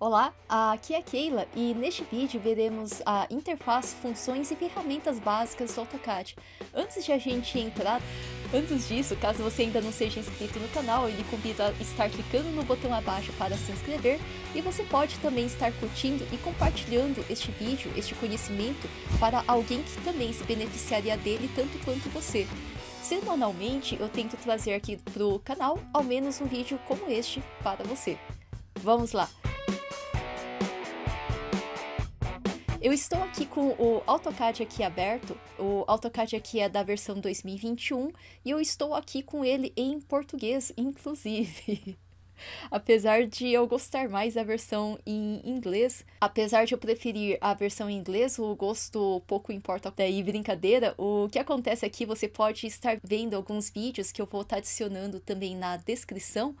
Olá, aqui é a Keila e neste vídeo veremos a interface, funções e ferramentas básicas do AutoCAD. Antes de a gente entrar, antes disso, caso você ainda não seja inscrito no canal, eu lhe convido a estar clicando no botão abaixo para se inscrever e você pode também estar curtindo e compartilhando este vídeo, este conhecimento, para alguém que também se beneficiaria dele tanto quanto você. Semanalmente eu tento trazer aqui para o canal ao menos um vídeo como este para você. Vamos lá! Eu estou aqui com o AutoCAD aqui aberto, o AutoCAD aqui é da versão 2021 e eu estou aqui com ele em português, inclusive. Apesar de eu gostar mais da versão em inglês, apesar de eu preferir a versão em inglês, o gosto pouco importa. Daí, brincadeira, o que acontece aqui, é você pode estar vendo alguns vídeos que eu vou estar adicionando também na descrição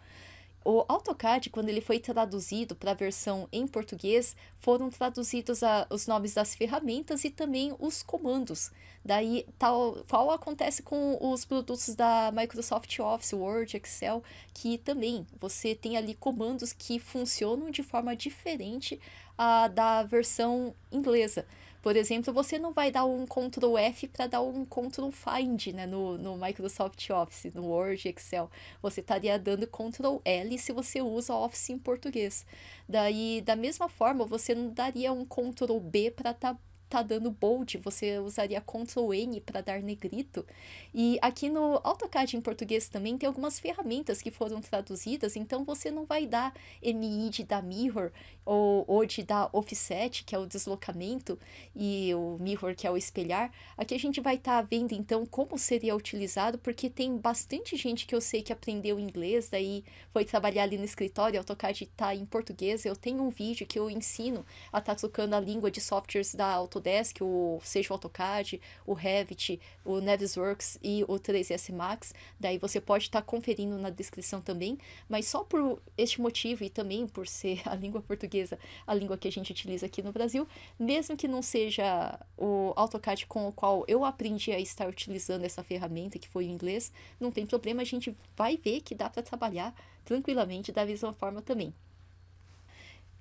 o AutoCAD, quando ele foi traduzido para a versão em português, foram traduzidos a, os nomes das ferramentas e também os comandos. Daí, tal qual acontece com os produtos da Microsoft Office, Word, Excel, que também você tem ali comandos que funcionam de forma diferente a, da versão inglesa. Por exemplo, você não vai dar um Ctrl F para dar um Ctrl Find né, no, no Microsoft Office, no Word, Excel. Você estaria dando Ctrl L se você usa Office em português. Daí, da mesma forma, você não daria um Ctrl B para tab tá tá dando bold, você usaria Ctrl N para dar negrito. E aqui no AutoCAD em português também tem algumas ferramentas que foram traduzidas, então você não vai dar MI de dar mirror ou ou de dar offset, que é o deslocamento, e o mirror que é o espelhar. Aqui a gente vai estar tá vendo então como seria utilizado, porque tem bastante gente que eu sei que aprendeu inglês, daí foi trabalhar ali no escritório, AutoCAD está em português. Eu tenho um vídeo que eu ensino a estar tá trocando a língua de softwares da AutoCAD Autodesk, o seja o AutoCAD, o Revit, o Navisworks e o 3ds Max. Daí você pode estar tá conferindo na descrição também, mas só por este motivo e também por ser a língua portuguesa, a língua que a gente utiliza aqui no Brasil, mesmo que não seja o AutoCAD com o qual eu aprendi a estar utilizando essa ferramenta, que foi o inglês, não tem problema, a gente vai ver que dá para trabalhar tranquilamente da mesma forma também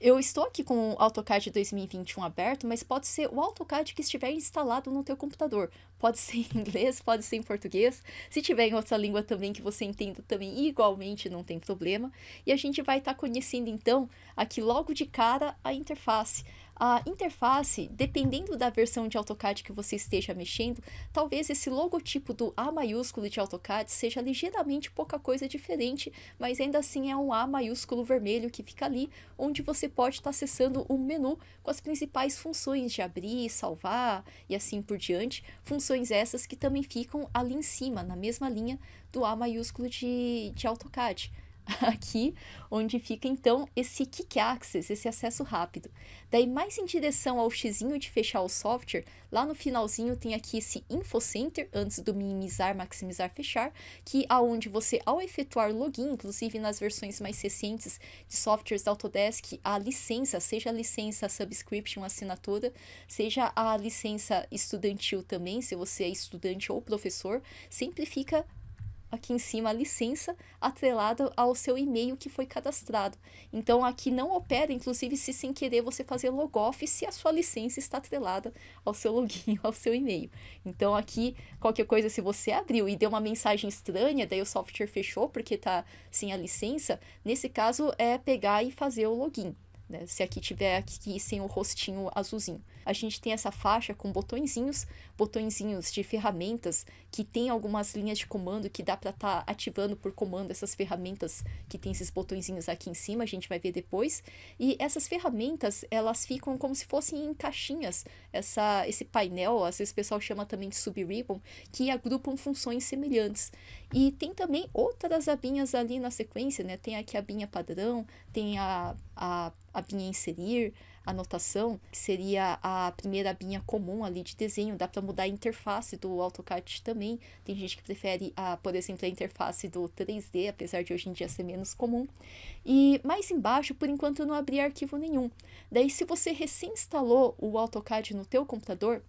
eu estou aqui com o AutoCAD 2021 aberto, mas pode ser o AutoCAD que estiver instalado no teu computador. Pode ser em inglês, pode ser em português. Se tiver em outra língua também que você entenda também igualmente, não tem problema. E a gente vai estar tá conhecendo então aqui logo de cara a interface a interface, dependendo da versão de AutoCAD que você esteja mexendo, talvez esse logotipo do A maiúsculo de AutoCAD seja ligeiramente pouca coisa diferente, mas ainda assim é um A maiúsculo vermelho que fica ali, onde você pode estar tá acessando um menu com as principais funções de abrir, salvar e assim por diante, funções essas que também ficam ali em cima, na mesma linha do A maiúsculo de, de AutoCAD. aqui, onde fica então esse kick access, esse acesso rápido. Daí mais em direção ao xinho de fechar o software, lá no finalzinho tem aqui esse info center antes do minimizar, maximizar, fechar, que aonde é você ao efetuar login, inclusive nas versões mais recentes de softwares da Autodesk, a licença, seja a licença subscription, assinatura, seja a licença estudantil também, se você é estudante ou professor, sempre fica aqui em cima a licença atrelada ao seu e-mail que foi cadastrado. Então aqui não opera, inclusive, se sem querer você fazer logoff se a sua licença está atrelada ao seu login, ao seu e-mail. Então aqui, qualquer coisa, se você abriu e deu uma mensagem estranha, daí o software fechou porque está sem a licença, nesse caso é pegar e fazer o login né? Se aqui tiver aqui sem o rostinho azulzinho. A gente tem essa faixa com botõezinhos, botõezinhos de ferramentas que tem algumas linhas de comando que dá para estar tá ativando por comando essas ferramentas que tem esses botõezinhos aqui em cima, a gente vai ver depois. E essas ferramentas, elas ficam como se fossem em caixinhas. Essa esse painel, às vezes o pessoal chama também de subribbon que agrupam funções semelhantes. E tem também outras abinhas ali na sequência, né? Tem aqui a abinha padrão, tem a, a a inserir, anotação, que seria a primeira binha comum ali de desenho, dá para mudar a interface do AutoCAD também. Tem gente que prefere, a, por exemplo, a interface do 3D, apesar de hoje em dia ser menos comum. E mais embaixo, por enquanto, eu não abri arquivo nenhum. Daí, se você recém instalou o AutoCAD no teu computador,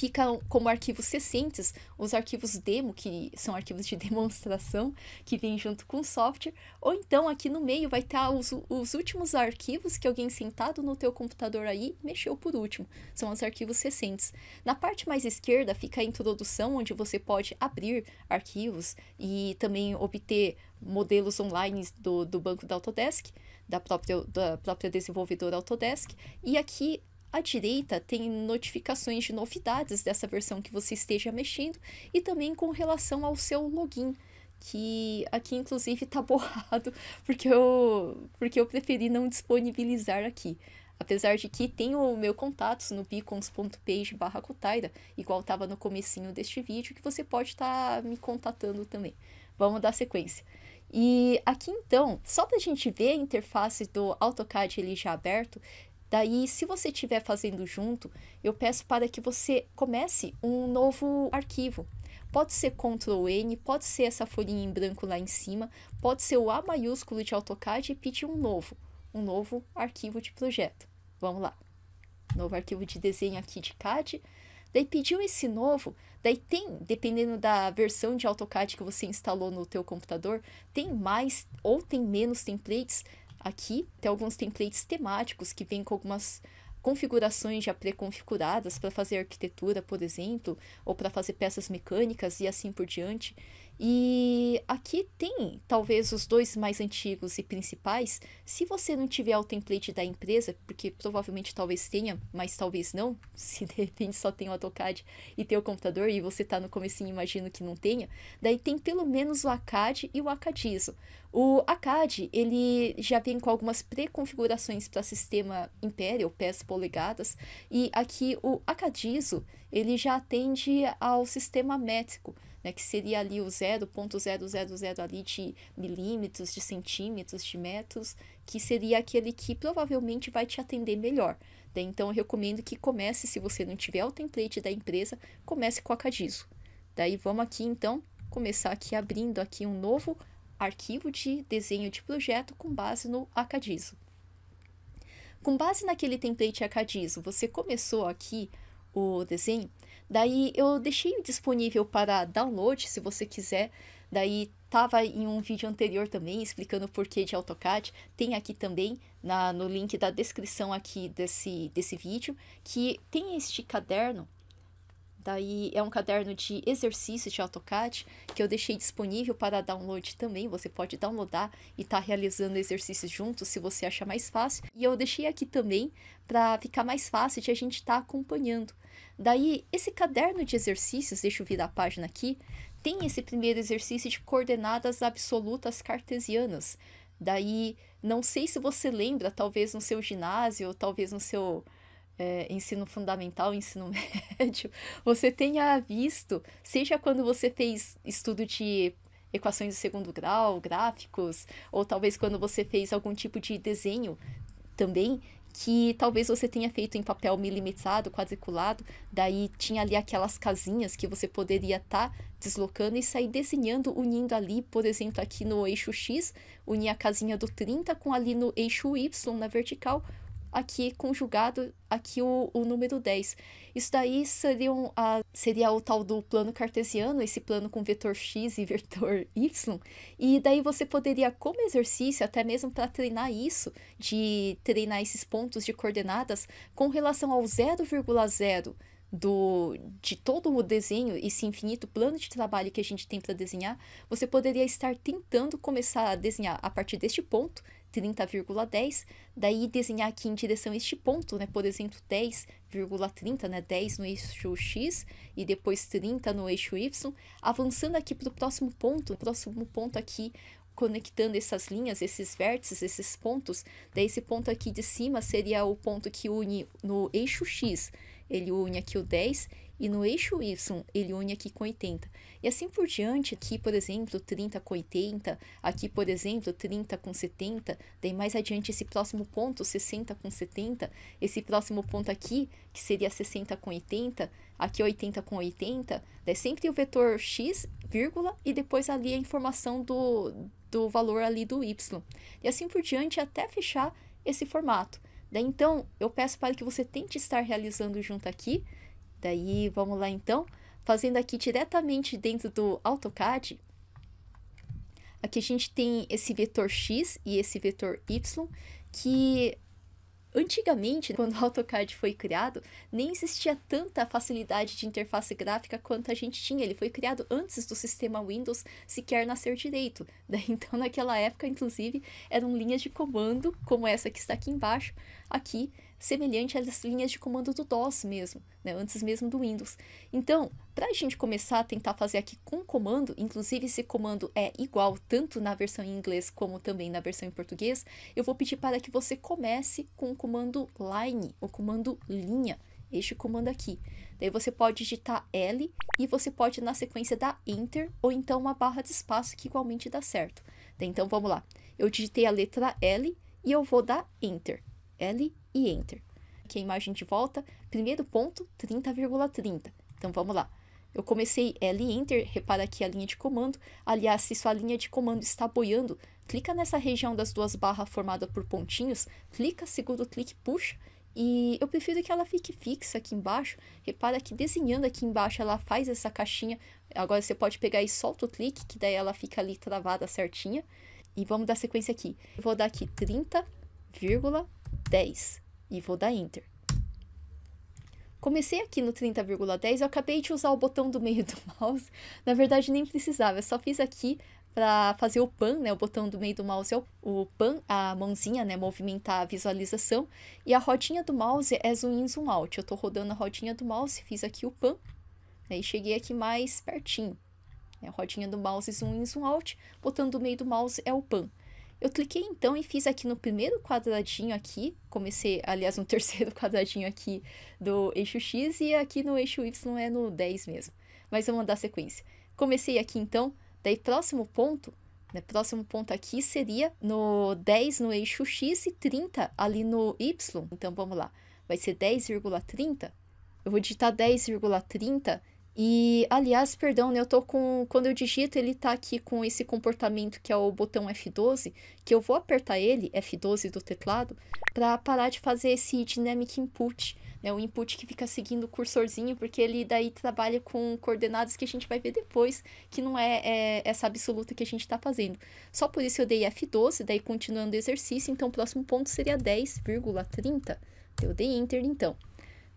ficam como arquivos recentes os arquivos demo, que são arquivos de demonstração, que vêm junto com o software, ou então aqui no meio vai estar tá os, os últimos arquivos que alguém sentado no teu computador aí mexeu por último, são os arquivos recentes. Na parte mais esquerda fica a introdução, onde você pode abrir arquivos e também obter modelos online do, do banco da Autodesk, da própria, da própria desenvolvedora Autodesk, e aqui à direita tem notificações de novidades dessa versão que você esteja mexendo e também com relação ao seu login, que aqui inclusive está borrado porque eu, porque eu preferi não disponibilizar aqui. Apesar de que tenho o meu contato no beacons.page barra igual estava no comecinho deste vídeo, que você pode estar tá me contatando também. Vamos dar sequência. E aqui então, só para a gente ver a interface do AutoCAD ele já aberto, Daí, se você estiver fazendo junto, eu peço para que você comece um novo arquivo. Pode ser Ctrl N, pode ser essa folhinha em branco lá em cima, pode ser o A maiúsculo de AutoCAD e pedir um novo, um novo arquivo de projeto. Vamos lá. Novo arquivo de desenho aqui de CAD. Daí pediu esse novo, daí tem, dependendo da versão de AutoCAD que você instalou no teu computador, tem mais ou tem menos templates Aqui tem alguns templates temáticos que vêm com algumas configurações já pré-configuradas para fazer arquitetura, por exemplo, ou para fazer peças mecânicas e assim por diante. E aqui tem talvez os dois mais antigos e principais. Se você não tiver o template da empresa, porque provavelmente talvez tenha, mas talvez não, se de repente só tem o AutoCAD e tem o computador e você está no começo imagino que não tenha, daí tem pelo menos o ACAD e o ACADISO. O ACAD, ele já vem com algumas pré-configurações para sistema Imperial, pés polegadas, e aqui o ACADISO, ele já atende ao sistema métrico né, que seria ali o 0.000 ali de milímetros, de centímetros, de metros, que seria aquele que provavelmente vai te atender melhor. Né? Então, eu recomendo que comece, se você não tiver o template da empresa, comece com a Cadizo. Daí, vamos aqui, então, começar aqui abrindo aqui um novo arquivo de desenho de projeto com base no Acadizo. Com base naquele template Acadizo, você começou aqui o desenho, Daí eu deixei disponível para download, se você quiser. Daí tava em um vídeo anterior também explicando o porquê de AutoCAD. Tem aqui também na, no link da descrição aqui desse, desse vídeo que tem este caderno. Daí é um caderno de exercícios de AutoCAD que eu deixei disponível para download também. Você pode downloadar e estar tá realizando exercícios juntos se você achar mais fácil. E eu deixei aqui também para ficar mais fácil de a gente estar tá acompanhando. Daí, esse caderno de exercícios, deixa eu virar a página aqui, tem esse primeiro exercício de coordenadas absolutas cartesianas. Daí, não sei se você lembra, talvez no seu ginásio, ou talvez no seu é, ensino fundamental, ensino médio, você tenha visto, seja quando você fez estudo de equações de segundo grau, gráficos, ou talvez quando você fez algum tipo de desenho também, que talvez você tenha feito em papel milimetrado quadriculado, daí tinha ali aquelas casinhas que você poderia estar tá deslocando e sair desenhando, unindo ali, por exemplo, aqui no eixo X, unir a casinha do 30 com ali no eixo Y, na vertical, aqui conjugado aqui o, o número 10. Isso daí seriam a, seria o tal do plano cartesiano, esse plano com vetor x e vetor y. E daí você poderia, como exercício, até mesmo para treinar isso, de treinar esses pontos de coordenadas com relação ao 0,0 do de todo o desenho, esse infinito plano de trabalho que a gente tem para desenhar, você poderia estar tentando começar a desenhar a partir deste ponto, 30,10, daí desenhar aqui em direção a este ponto, né? Por exemplo, 10,30, né? 10 no eixo X e depois 30 no eixo Y, avançando aqui para o próximo ponto, próximo ponto aqui conectando essas linhas, esses vértices, esses pontos. Daí esse ponto aqui de cima seria o ponto que une no eixo X. Ele une aqui o 10 e no eixo Y ele une aqui com 80. E assim por diante, aqui, por exemplo, 30 com 80, aqui, por exemplo, 30 com 70, daí mais adiante esse próximo ponto, 60 com 70, esse próximo ponto aqui, que seria 60 com 80, aqui 80 com 80, daí sempre o vetor x, vírgula, e depois ali a informação do, do valor ali do y. E assim por diante até fechar esse formato. Daí então, eu peço para que você tente estar realizando junto aqui, Daí, vamos lá então, fazendo aqui diretamente dentro do AutoCAD. Aqui a gente tem esse vetor X e esse vetor Y, que antigamente, quando o AutoCAD foi criado, nem existia tanta facilidade de interface gráfica quanto a gente tinha. Ele foi criado antes do sistema Windows sequer nascer direito. Daí, então, naquela época, inclusive, eram linhas de comando, como essa que está aqui embaixo, aqui semelhante às linhas de comando do DOS mesmo, né, antes mesmo do Windows. Então, para a gente começar a tentar fazer aqui com comando, inclusive esse comando é igual tanto na versão em inglês como também na versão em português, eu vou pedir para que você comece com o comando line, o comando linha, este comando aqui. Daí você pode digitar L e você pode na sequência dar Enter ou então uma barra de espaço que igualmente dá certo. Então vamos lá, eu digitei a letra L e eu vou dar Enter. L, e Enter. Aqui a imagem de volta, primeiro ponto, 30,30. 30. Então vamos lá. Eu comecei L e Enter, repara aqui a linha de comando. Aliás, se sua linha de comando está boiando, clica nessa região das duas barras formada por pontinhos, clica, segura o clique, puxa. E eu prefiro que ela fique fixa aqui embaixo. Repara que desenhando aqui embaixo ela faz essa caixinha. Agora você pode pegar e solta o clique, que daí ela fica ali travada certinha. E vamos dar sequência aqui. Eu vou dar aqui 30,30. 10 e vou dar Enter. Comecei aqui no 30,10, eu acabei de usar o botão do meio do mouse. Na verdade, nem precisava, eu só fiz aqui para fazer o pan, né? O botão do meio do mouse é o, o pan, a mãozinha, né? Movimentar a visualização. E a rodinha do mouse é zoom in, zoom out. Eu estou rodando a rodinha do mouse, fiz aqui o pan, né? E cheguei aqui mais pertinho. Né? A rodinha do mouse, zoom in, zoom out. Botão do meio do mouse é o pan. Eu cliquei então e fiz aqui no primeiro quadradinho aqui, comecei, aliás, no terceiro quadradinho aqui do eixo X e aqui no eixo Y é no 10 mesmo. Mas vamos dar sequência. Comecei aqui então, daí próximo ponto, né, próximo ponto aqui seria no 10 no eixo X e 30 ali no Y. Então vamos lá, vai ser 10,30. Eu vou digitar 10,30 e, aliás, perdão, né, eu tô com. Quando eu digito, ele tá aqui com esse comportamento que é o botão F12, que eu vou apertar ele, F12 do teclado, para parar de fazer esse dynamic input, né, o input que fica seguindo o cursorzinho, porque ele daí trabalha com coordenadas que a gente vai ver depois, que não é, é essa absoluta que a gente está fazendo. Só por isso eu dei F12, daí continuando o exercício, então o próximo ponto seria 10,30. Eu dei Enter então.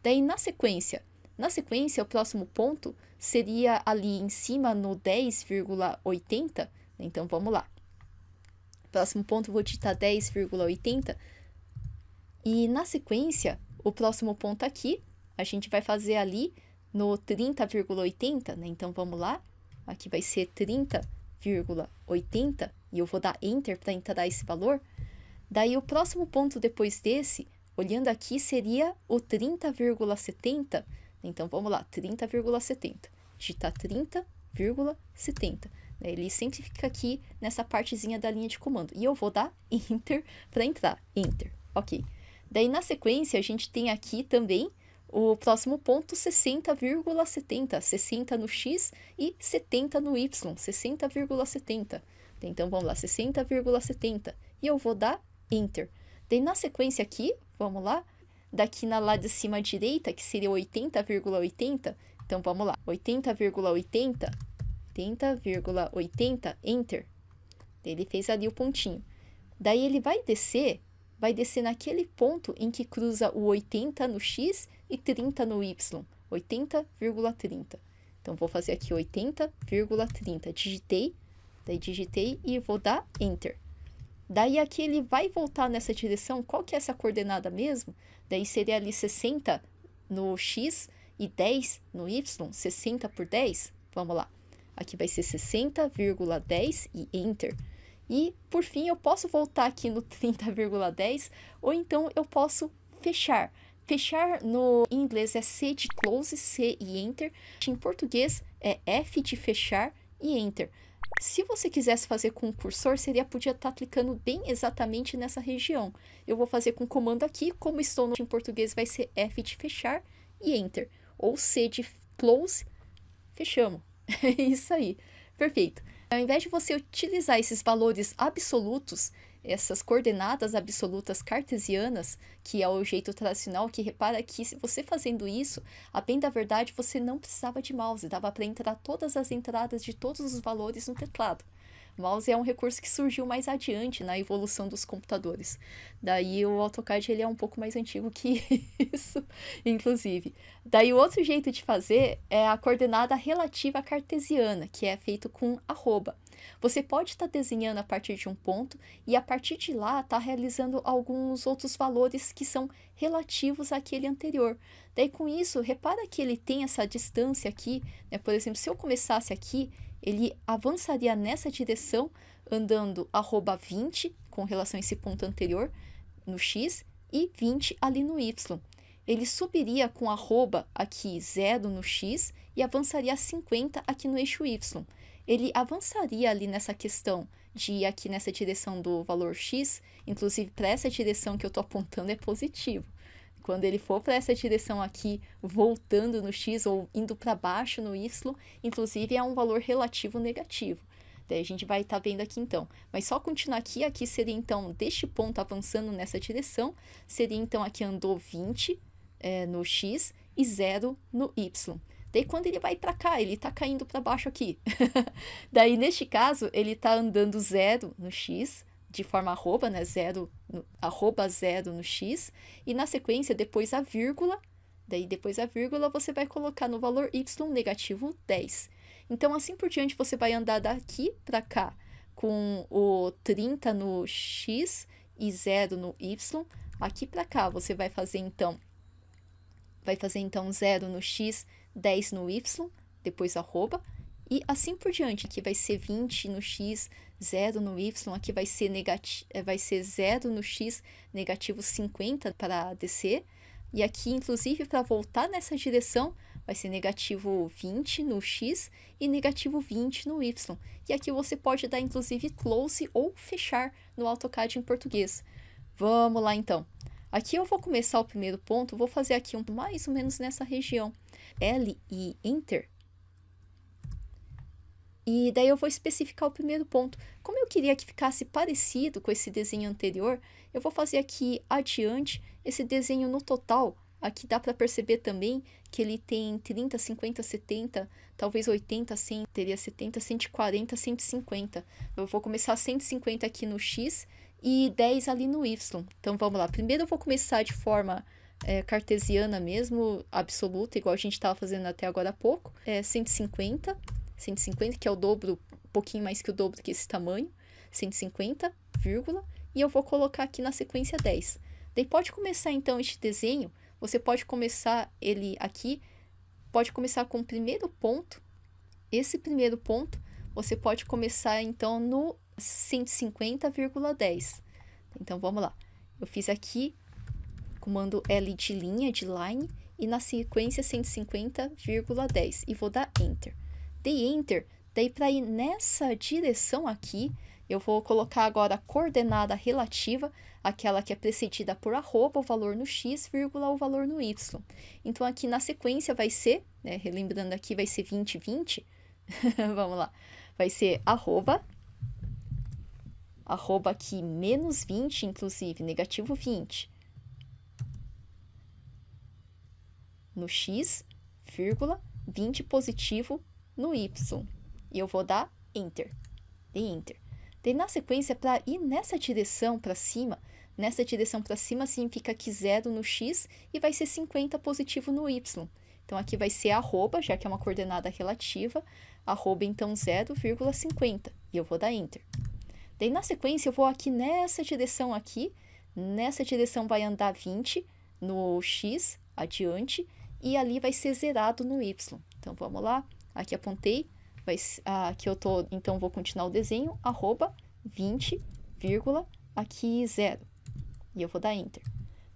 Daí, na sequência, na sequência, o próximo ponto seria ali em cima no 10,80. Né? Então vamos lá. Próximo ponto vou digitar 10,80. E na sequência, o próximo ponto aqui, a gente vai fazer ali no 30,80, né? Então vamos lá. Aqui vai ser 30,80 e eu vou dar enter para entrar esse valor. Daí o próximo ponto depois desse, olhando aqui seria o 30,70 então vamos lá, 30,70. Digitar 30,70. Ele sempre fica aqui nessa partezinha da linha de comando. E eu vou dar Enter para entrar. Enter. Ok. Daí, na sequência, a gente tem aqui também o próximo ponto, 60,70. 60 no X e 70 no Y. 60,70. Né, então, vamos lá, 60,70. E eu vou dar Enter. Daí, na sequência aqui, vamos lá, daqui na lá de cima à direita, que seria 80,80. 80. Então vamos lá, 80,80, 80,80, enter. Ele fez ali o pontinho. Daí ele vai descer, vai descer naquele ponto em que cruza o 80 no x e 30 no y, 80,30. Então vou fazer aqui 80,30. Digitei, daí digitei e vou dar enter. Daí aqui ele vai voltar nessa direção, qual que é essa coordenada mesmo? Daí seria ali 60 no x e 10 no y, 60 por 10, vamos lá. Aqui vai ser 60,10 e enter. E, por fim, eu posso voltar aqui no 30,10 ou então eu posso fechar. Fechar no inglês é C de close, C e enter. Em português é F de fechar e enter. Se você quisesse fazer com o cursor, seria podia estar tá clicando bem exatamente nessa região. Eu vou fazer com comando aqui, como estou no, em português, vai ser F de fechar e Enter. Ou C de close, fechamos. É isso aí. Perfeito. Ao invés de você utilizar esses valores absolutos, essas coordenadas absolutas cartesianas, que é o jeito tradicional, que repara que se você fazendo isso, a bem da verdade você não precisava de mouse, dava para entrar todas as entradas de todos os valores no teclado. Mouse é um recurso que surgiu mais adiante na evolução dos computadores. Daí o AutoCAD ele é um pouco mais antigo que isso, inclusive. Daí o outro jeito de fazer é a coordenada relativa cartesiana, que é feito com arroba. Você pode estar tá desenhando a partir de um ponto e a partir de lá está realizando alguns outros valores que são relativos àquele anterior. Daí com isso, repara que ele tem essa distância aqui, né? Por exemplo, se eu começasse aqui ele avançaria nessa direção andando arroba 20 com relação a esse ponto anterior no x e 20 ali no y. Ele subiria com arroba aqui 0 no x e avançaria 50 aqui no eixo y. Ele avançaria ali nessa questão de ir aqui nessa direção do valor x, inclusive para essa direção que eu estou apontando é positivo. Quando ele for para essa direção aqui, voltando no x ou indo para baixo no y, inclusive é um valor relativo negativo. Daí a gente vai estar tá vendo aqui então. Mas só continuar aqui, aqui seria então deste ponto avançando nessa direção, seria então aqui andou 20 é, no x e 0 no y. Daí quando ele vai para cá, ele está caindo para baixo aqui. Daí neste caso, ele está andando 0 no x, de forma arroba, né? Zero, no, arroba zero no x. E na sequência, depois a vírgula. Daí, depois a vírgula, você vai colocar no valor y negativo 10. Então, assim por diante, você vai andar daqui para cá com o 30 no x e 0 no y. Aqui para cá, você vai fazer, então, vai fazer, então, 0 no x, 10 no y, depois arroba. E assim por diante, que vai ser 20 no x, 0 no Y, aqui vai ser, negati eh, vai ser 0 no X, negativo 50 para descer. E aqui, inclusive, para voltar nessa direção, vai ser negativo 20 no X e negativo 20 no Y. E aqui você pode dar, inclusive, close ou fechar no AutoCAD em português. Vamos lá, então. Aqui eu vou começar o primeiro ponto, vou fazer aqui um mais ou menos nessa região. L e Enter e daí eu vou especificar o primeiro ponto. Como eu queria que ficasse parecido com esse desenho anterior, eu vou fazer aqui adiante esse desenho no total. Aqui dá para perceber também que ele tem 30, 50, 70, talvez 80, 100, teria 70, 140, 150. Eu vou começar 150 aqui no X e 10 ali no Y. Então vamos lá, primeiro eu vou começar de forma é, cartesiana mesmo, absoluta, igual a gente estava fazendo até agora há pouco, é 150 150, que é o dobro, um pouquinho mais que o dobro que esse tamanho, 150, vírgula, e eu vou colocar aqui na sequência 10. Daí pode começar então este desenho, você pode começar ele aqui, pode começar com o primeiro ponto, esse primeiro ponto, você pode começar então no 150,10. Então vamos lá. Eu fiz aqui comando L de linha de line e na sequência 150,10 e vou dar enter dei enter, daí para ir nessa direção aqui, eu vou colocar agora a coordenada relativa, aquela que é precedida por arroba, o valor no x, vírgula, o valor no y. Então, aqui na sequência vai ser, né, relembrando aqui, vai ser 20, 20, vamos lá, vai ser arroba, arroba aqui, menos 20, inclusive, negativo 20, no x, vírgula, 20 positivo, no Y. E eu vou dar Enter. Dei Enter. Tem na sequência, para ir nessa direção para cima, nessa direção para cima significa que zero no X e vai ser 50 positivo no Y. Então, aqui vai ser arroba, já que é uma coordenada relativa, arroba, então, 0,50. E eu vou dar Enter. Daí, na sequência, eu vou aqui nessa direção aqui, nessa direção vai andar 20 no X, adiante, e ali vai ser zerado no Y. Então, vamos lá, aqui apontei, vai, ah, aqui eu tô, então vou continuar o desenho, arroba 20, vírgula, aqui 0. E eu vou dar enter.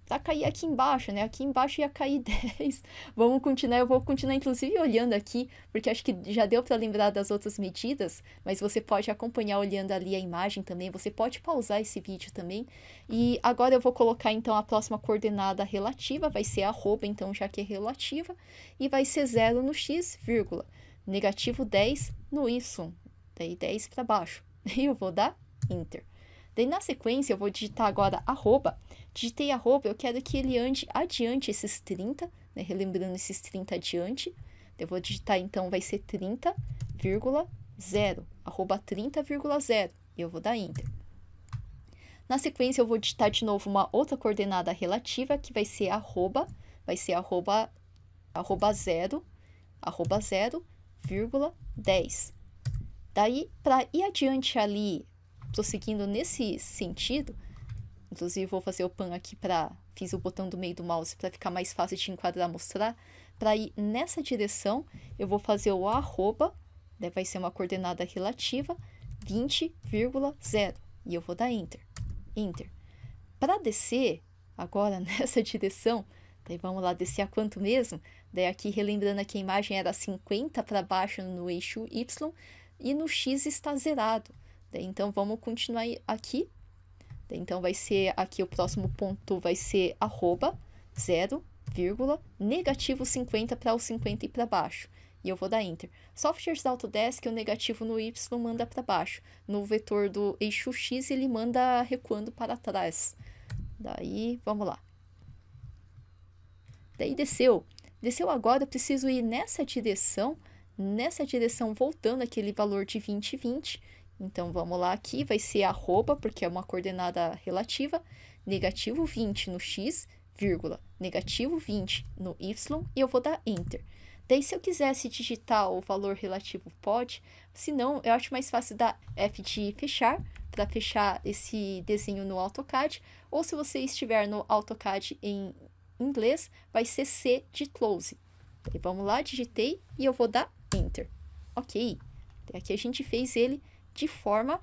Tá cair aqui embaixo, né? Aqui embaixo ia cair 10. Vamos continuar, eu vou continuar inclusive olhando aqui, porque acho que já deu para lembrar das outras medidas, mas você pode acompanhar olhando ali a imagem também, você pode pausar esse vídeo também. E agora eu vou colocar então a próxima coordenada relativa, vai ser arroba, então já que é relativa, e vai ser 0 no x, vírgula negativo 10 no Y, daí 10 para baixo. E eu vou dar Enter. Daí na sequência eu vou digitar agora arroba. Digitei arroba, eu quero que ele ande adiante esses 30, né? Relembrando esses 30 adiante. Eu vou digitar então, vai ser 30,0, arroba 30,0. E eu vou dar Enter. Na sequência eu vou digitar de novo uma outra coordenada relativa, que vai ser arroba, vai ser arroba, arroba 0, arroba 0, 10. Daí, para ir adiante ali, prosseguindo nesse sentido, inclusive vou fazer o pan aqui para. Fiz o botão do meio do mouse para ficar mais fácil de enquadrar, mostrar. Para ir nessa direção, eu vou fazer o arroba, né, vai ser uma coordenada relativa, 20,0. E eu vou dar enter. Enter. Para descer, agora nessa direção, daí vamos lá, descer a quanto mesmo? Daí aqui relembrando que a imagem era 50 para baixo no eixo Y e no X está zerado. Daí, então vamos continuar aqui. Daí, então vai ser aqui o próximo ponto vai ser arroba 0, vírgula, negativo 50 para o 50 e para baixo. E eu vou dar Enter. Softwares da Autodesk, o negativo no Y manda para baixo. No vetor do eixo X, ele manda recuando para trás. Daí, vamos lá. Daí desceu. Desceu agora, eu preciso ir nessa direção, nessa direção voltando aquele valor de 20, 20. Então, vamos lá aqui, vai ser arroba, porque é uma coordenada relativa, negativo 20 no x, vírgula, negativo 20 no y, e eu vou dar enter. Daí, se eu quisesse digitar o valor relativo, pode. Se não, eu acho mais fácil dar F de fechar, para fechar esse desenho no AutoCAD. Ou se você estiver no AutoCAD em inglês vai ser C de close. E vamos lá, digitei e eu vou dar enter. Ok, até aqui a gente fez ele de forma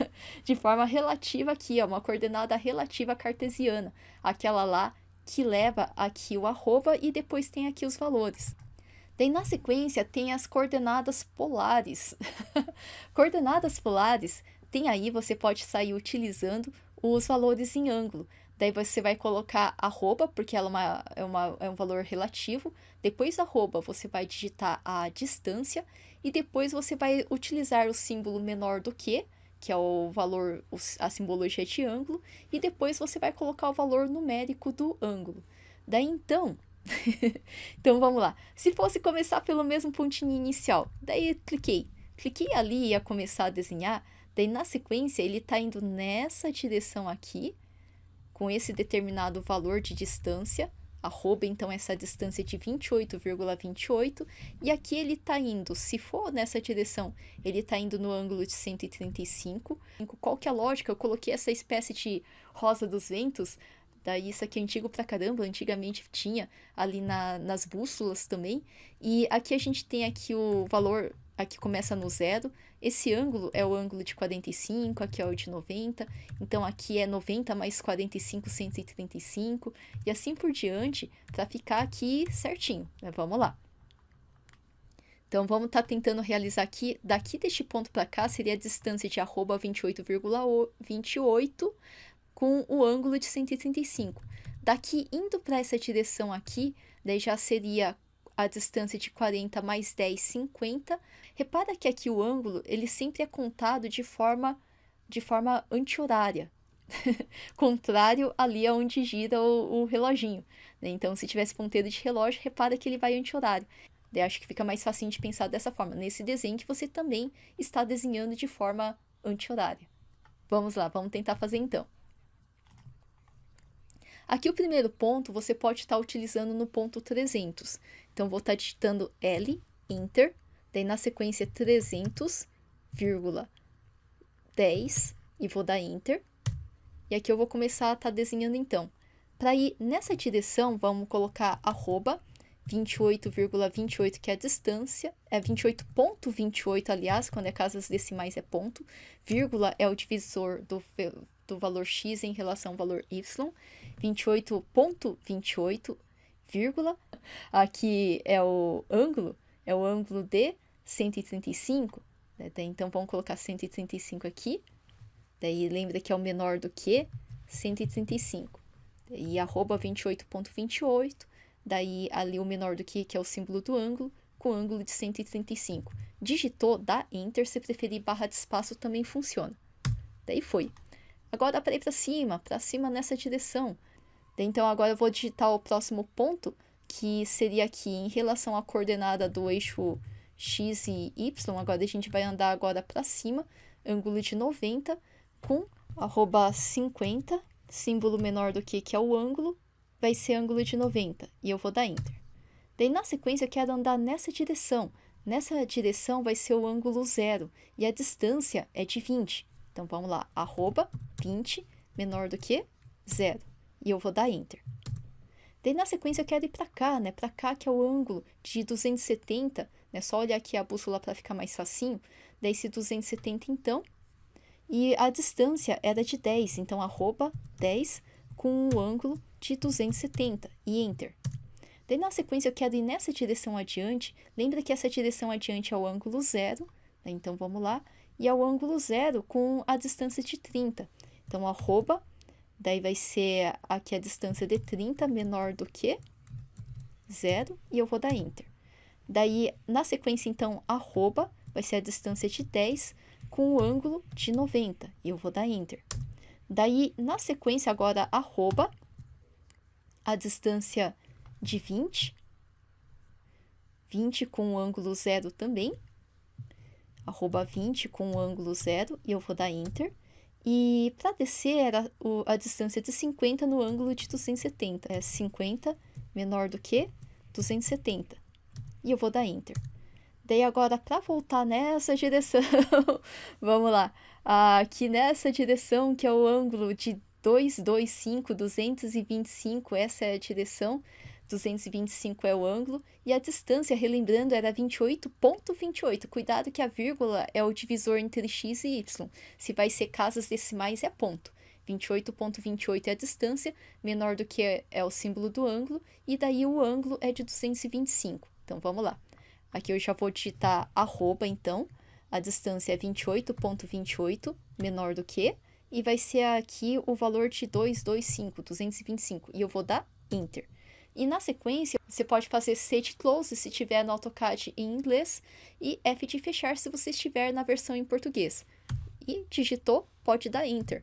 de forma relativa aqui, ó, uma coordenada relativa cartesiana, aquela lá que leva aqui o arroba e depois tem aqui os valores. Daí, na sequência, tem as coordenadas polares. coordenadas polares, tem aí, você pode sair utilizando os valores em ângulo. Daí você vai colocar arroba, porque ela é, uma, é, uma, é um valor relativo. Depois arroba, você vai digitar a distância. E depois você vai utilizar o símbolo menor do que, que é o valor, a simbologia de ângulo. E depois você vai colocar o valor numérico do ângulo. Daí então. então vamos lá. Se fosse começar pelo mesmo pontinho inicial, daí cliquei. Cliquei ali e ia começar a desenhar. Daí na sequência ele está indo nessa direção aqui com esse determinado valor de distância, arroba então essa distância de 28,28, 28, e aqui ele está indo, se for nessa direção, ele está indo no ângulo de 135. Qual que é a lógica? Eu coloquei essa espécie de rosa dos ventos, daí isso aqui é antigo pra caramba, antigamente tinha ali na, nas bússolas também, e aqui a gente tem aqui o valor, aqui começa no zero, esse ângulo é o ângulo de 45, aqui é o de 90, então aqui é 90 mais 45, 135, e assim por diante, para ficar aqui certinho, né? Vamos lá. Então, vamos estar tá tentando realizar aqui, daqui deste ponto para cá, seria a distância de arroba 28,28 28, com o ângulo de 135. Daqui, indo para essa direção aqui, daí já seria a distância de 40 mais 10, 50. Repara que aqui o ângulo ele sempre é contado de forma, de forma anti-horária, contrário ali onde gira o, o reloginho. Né? Então, se tivesse ponteiro de relógio, repara que ele vai anti-horário. Eu acho que fica mais fácil de pensar dessa forma, nesse desenho que você também está desenhando de forma anti-horária. Vamos lá, vamos tentar fazer então. Aqui o primeiro ponto você pode estar tá utilizando no ponto 300. Então, vou estar tá digitando L, Enter, daí na sequência 300, vírgula, 10, e vou dar Enter. E aqui eu vou começar a estar tá desenhando então. Para ir nessa direção, vamos colocar arroba 28,28, que é a distância, é 28,28, aliás, quando é casas decimais é ponto, vírgula é o divisor do, do valor x em relação ao valor y, 28,28, vírgula, aqui é o ângulo, é o ângulo de 135, né? então vamos colocar 135 aqui, daí lembra que é o menor do que 135, e arroba 28,28, 28, daí ali o menor do que, que é o símbolo do ângulo, com ângulo de 135. Digitou, dá Enter, se preferir barra de espaço também funciona. Daí foi. Agora para ir para cima, para cima nessa direção. Então agora eu vou digitar o próximo ponto, que seria aqui em relação à coordenada do eixo x e y. Agora a gente vai andar agora para cima, ângulo de 90 com arroba 50, símbolo menor do que que é o ângulo, vai ser ângulo de 90 e eu vou dar Enter. Daí, na sequência, eu quero andar nessa direção. Nessa direção vai ser o ângulo zero e a distância é de 20. Então, vamos lá, arroba 20 menor do que zero e eu vou dar Enter. Daí, na sequência, eu quero ir para cá, né? Para cá, que é o ângulo de 270, né? Só olhar aqui a bússola para ficar mais facinho. Daí, esse 270, então. E a distância era de 10, então, arroba 10 com o ângulo de 270 e Enter. Daí, na sequência, eu quero ir nessa direção adiante. Lembra que essa direção adiante é o ângulo zero. Né? Então, vamos lá. E é o ângulo zero com a distância de 30. Então, arroba, daí vai ser aqui a distância de 30 menor do que zero. E eu vou dar Enter. Daí, na sequência, então, arroba vai ser a distância de 10 com o ângulo de 90. E eu vou dar Enter. Daí, na sequência, agora, arroba a distância de 20. 20 com o ângulo zero também. Arroba 20 com o ângulo zero e eu vou dar Enter. E para descer era a distância de 50 no ângulo de 270. É 50 menor do que 270. E eu vou dar Enter. Daí agora, para voltar nessa direção, vamos lá. Aqui nessa direção, que é o ângulo de 225, 225, essa é a direção, 225 é o ângulo, e a distância, relembrando, era 28,28. .28. Cuidado que a vírgula é o divisor entre x e y. Se vai ser casas decimais, é ponto. 28,28 é a distância, menor do que é, é o símbolo do ângulo, e daí o ângulo é de 225. Então, vamos lá. Aqui eu já vou digitar arroba, então. A distância é 28,28, .28, menor do que e vai ser aqui o valor de 225, 225, e eu vou dar Enter. E na sequência, você pode fazer set close se tiver no AutoCAD em inglês e F de fechar se você estiver na versão em português. E digitou, pode dar Enter.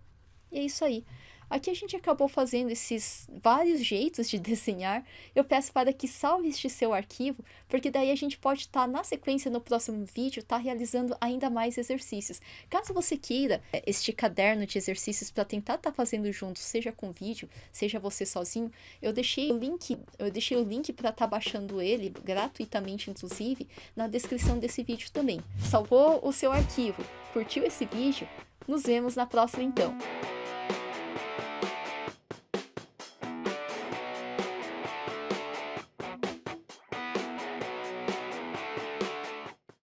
E é isso aí. Aqui a gente acabou fazendo esses vários jeitos de desenhar. Eu peço para que salve este seu arquivo, porque daí a gente pode estar tá, na sequência no próximo vídeo, estar tá realizando ainda mais exercícios. Caso você queira é, este caderno de exercícios para tentar estar tá fazendo junto, seja com vídeo, seja você sozinho, eu deixei o link, eu deixei o link para estar tá baixando ele gratuitamente inclusive na descrição desse vídeo também. Salvou o seu arquivo? Curtiu esse vídeo? Nos vemos na próxima então.